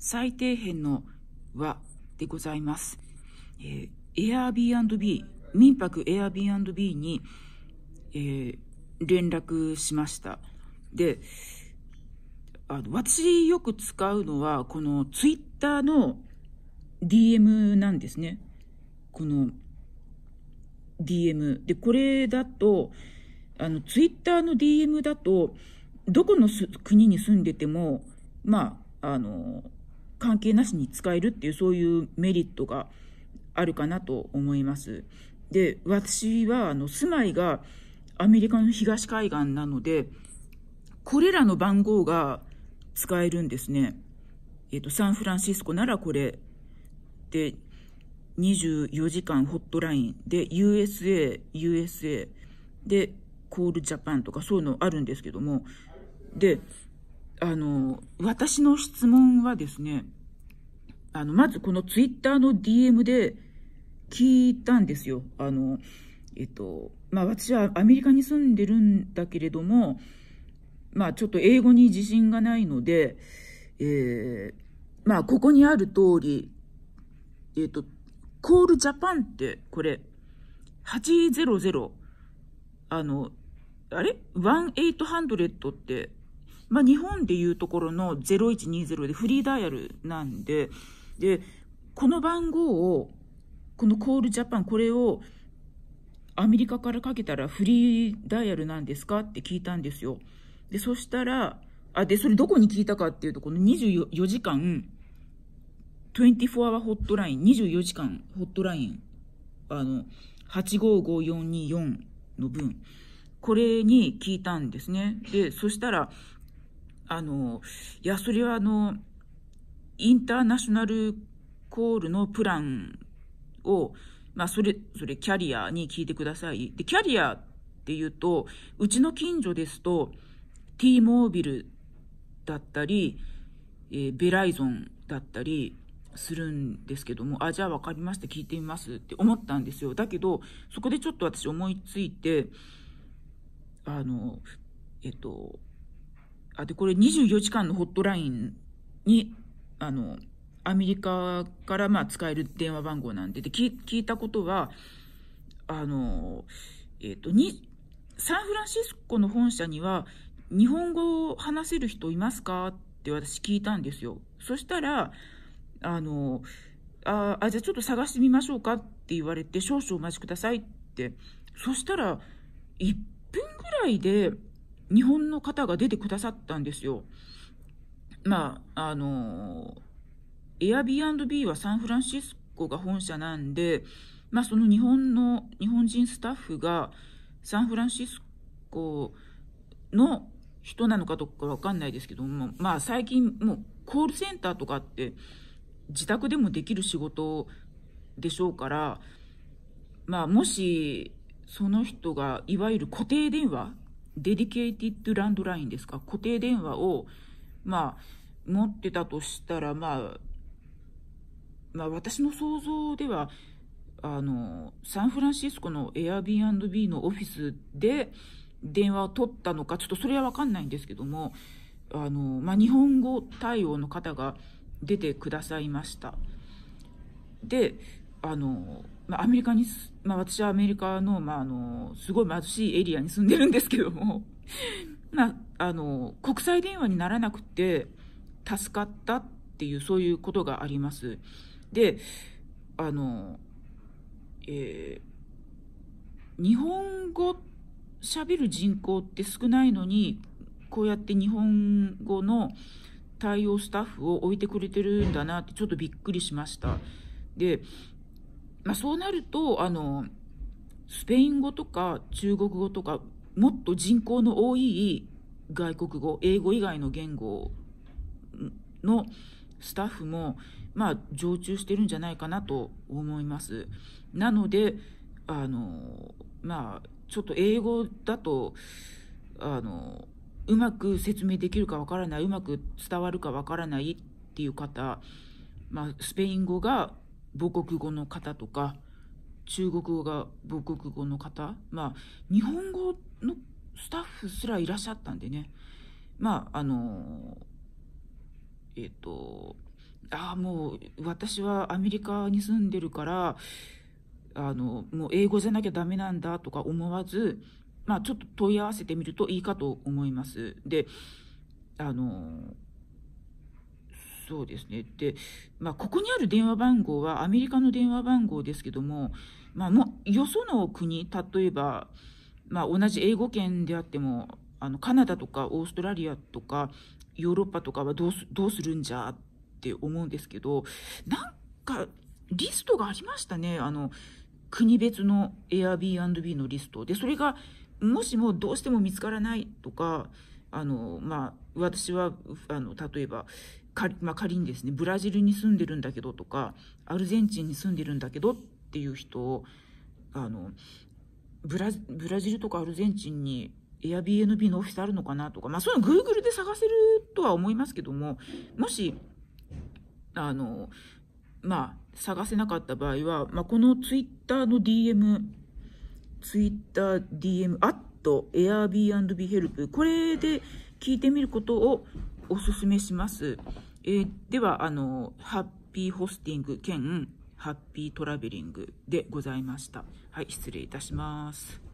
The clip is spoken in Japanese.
最底辺の和でございます。えー、Airbnb、民泊 Airbnb に、えー、連絡しました。で、あの私よく使うのは、この Twitter の DM なんですね。この DM。で、これだと、あの、ツイッターの DM だと、どこの国に住んでても、まあ、あの、関係なしに使えるっていうそういうメリットがあるかなと思います。で私はあの住まいがアメリカの東海岸なのでこれらの番号が使えるんですね。えっ、ー、とサンフランシスコならこれで24時間ホットラインで USA、USA でコールジャパンとかそういうのあるんですけどもであの、私の質問はですね、あの、まずこのツイッターの DM で聞いたんですよ。あの、えっと、まあ私はアメリカに住んでるんだけれども、まあちょっと英語に自信がないので、えー、まあここにある通り、えっと、コールジャパンってこれ、800、あの、あれ ?1800 ってまあ、日本でいうところの0120でフリーダイヤルなんで、で、この番号を、このコールジャパン、これをアメリカからかけたらフリーダイヤルなんですかって聞いたんですよ。で、そしたら、あ、で、それどこに聞いたかっていうと、この24時間、24アワーホットライン、24時間ホットライン、あの、855424の分、これに聞いたんですね。で、そしたら、あの、いや、それはあの、インターナショナルコールのプランを、まあ、それ、それ、キャリアに聞いてください。で、キャリアっていうと、うちの近所ですと、T モービルだったり、えー、ベライゾンだったりするんですけども、あ、じゃあ分かりました、聞いてみますって思ったんですよ。だけど、そこでちょっと私思いついて、あの、えっと、あ、で、これ24時間のホットラインに、あの、アメリカからまあ使える電話番号なんで、で、聞いたことは、あの、えっ、ー、と、に、サンフランシスコの本社には、日本語を話せる人いますかって私聞いたんですよ。そしたら、あの、ああ、じゃあちょっと探してみましょうかって言われて、少々お待ちくださいって。そしたら、1分ぐらいで、日本の方が出てくださったんですよ。まあ、あの、Airbnb はサンフランシスコが本社なんで、まあ、その日本の、日本人スタッフがサンフランシスコの人なのかどうかわかんないですけども、まあ、最近もうコールセンターとかって自宅でもできる仕事でしょうから、まあ、もしその人がいわゆる固定電話デリケイティッドランドラインですか、固定電話を、まあ、持ってたとしたら、まあ、まあ、私の想像では、あの、サンフランシスコの Airbnb のオフィスで電話を取ったのか、ちょっとそれはわかんないんですけども、あの、まあ、日本語対応の方が出てくださいました。で、あの、まあ、アメリカに、まあ、私はアメリカの、まあ、あの、すごい貧しいエリアに住んでるんですけども、まあ、あの、国際電話にならなくて、助かったっていう、そういうことがあります。で、あの、えー、日本語喋る人口って少ないのに、こうやって日本語の対応スタッフを置いてくれてるんだなって、ちょっとびっくりしました。で、まあ、そうなるとあのスペイン語とか中国語とかもっと人口の多い外国語英語以外の言語のスタッフも、まあ、常駐してるんじゃないかなと思います。なのであの、まあ、ちょっと英語だとあのうまく説明できるかわからないうまく伝わるかわからないっていう方、まあ、スペイン語が母国語の方とか中国語が母国語の方まあ日本語のスタッフすらいらっしゃったんでねまああのえっ、ー、とああもう私はアメリカに住んでるからあのもう英語じゃなきゃダメなんだとか思わず、まあ、ちょっと問い合わせてみるといいかと思います。であのそうですね。で、まあ、ここにある電話番号はアメリカの電話番号ですけども、まあ、もよその国、例えば、まあ、同じ英語圏であっても、あのカナダとかオーストラリアとかヨーロッパとかはどうすどうするんじゃって思うんですけど、なんかリストがありましたね。あの国別の Airbnb のリストで、それがもしもどうしても見つからないとか、あのまあ、私はあの例えばまあ、仮にですねブラジルに住んでるんだけどとかアルゼンチンに住んでるんだけどっていう人をあのブラブラジルとかアルゼンチンに Airbnb のオフィスあるのかなとか、まあ、そういうの Google で探せるとは思いますけどももしあの、まあ、探せなかった場合は、まあ、この Twitter の DM TwitterDM アット Airbnb ヘルプこれで聞いてみることをおすすめします。えー、ではあのハッピーホスティング兼ハッピートラベリングでございました。はい、失礼いたします。